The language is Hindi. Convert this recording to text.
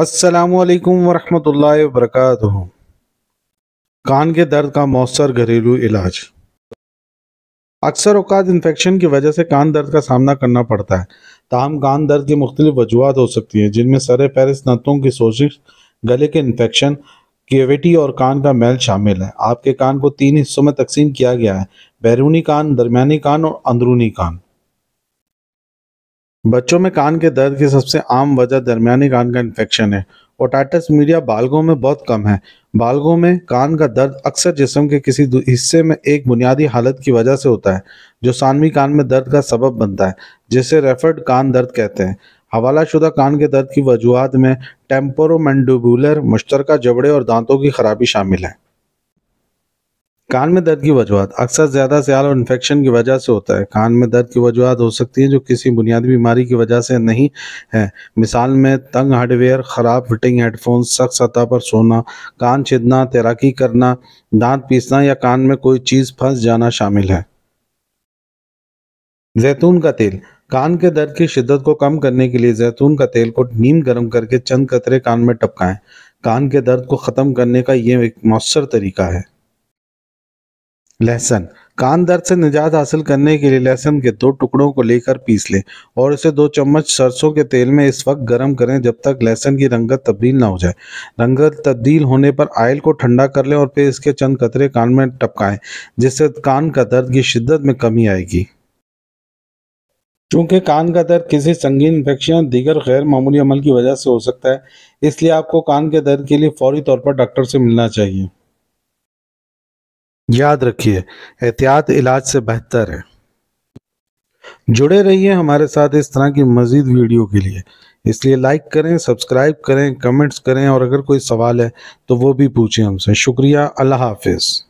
असलकम वरहमल वरक कान के दर्द का मौसर घरेलू इलाज अक्सर अवकात इन्फेक्शन की वजह से कान दर्द का सामना करना पड़ता है ताहम कान दर्द की मुख्तलिफ वजूहत हो सकती हैं जिनमें सर पैरस नतों की सोजिश गले के इन्फेक्शन केविटी और कान का मैल शामिल है आपके कान को तीन हिस्सों में तकसीम किया गया है बैरूनी कान दरमियानी कान और अंदरूनी कान बच्चों में कान के दर्द की सबसे आम वजह दरमियानी कान का इन्फेक्शन है ओटाइटस मीडिया बालगों में बहुत कम है बालगों में कान का दर्द अक्सर जिसम के किसी हिस्से में एक बुनियादी हालत की वजह से होता है जो सानवी कान में दर्द का सबब बनता है जिसे रेफर्ड कान दर्द कहते हैं हवाला शुदा कान के दर्द की वजूहत में टेम्पोरोमेंडुबुलर मुश्तरका जबड़े और दांतों की खराबी शामिल है कान में दर्द की वजूहत अक्सर ज़्यादा स्याल और इन्फेक्शन की वजह से होता है कान में दर्द की वजूहत हो सकती है जो किसी बुनियादी बीमारी की वजह से नहीं है मिसाल में तंग हार्डवेयर ख़राब फिटिंग हेडफोन सख्त सतह पर सोना कान छिदना तैराकी करना दांत पीसना या कान में कोई चीज़ फंस जाना शामिल है जैतून का तेल कान के दर्द की शिद्दत को कम करने के लिए जैतून का तेल को नीम गर्म करके चंद कतरे कान में टपकाएं कान के दर्द को ख़त्म करने का ये एक मौसर तरीका है लहसन कान दर्द से निजात हासिल करने के लिए लहसुन के दो टुकड़ों को लेकर पीस लें और इसे दो चम्मच सरसों के तेल में इस वक्त गर्म करें जब तक लहसुन की रंगत तब्दील ना हो जाए रंगत तब्दील होने पर आयल को ठंडा कर लें और फिर इसके चंद कतरे कान में टपकाएं जिससे कान का दर्द की शिद्दत में कमी आएगी चूंकि कान का दर्द किसी संगीन इन्फेक्शन या दीगर गैर मामूली अमल की वजह से हो सकता है इसलिए आपको कान के दर्द के लिए फौरी तौर पर डॉक्टर से मिलना चाहिए याद रखिए एहतियात इलाज से बेहतर है जुड़े रहिए हमारे साथ इस तरह की मज़ीद वीडियो के लिए इसलिए लाइक करें सब्सक्राइब करें कमेंट्स करें और अगर कोई सवाल है तो वो भी पूछें हमसे शुक्रिया अल्लाह हाफिज़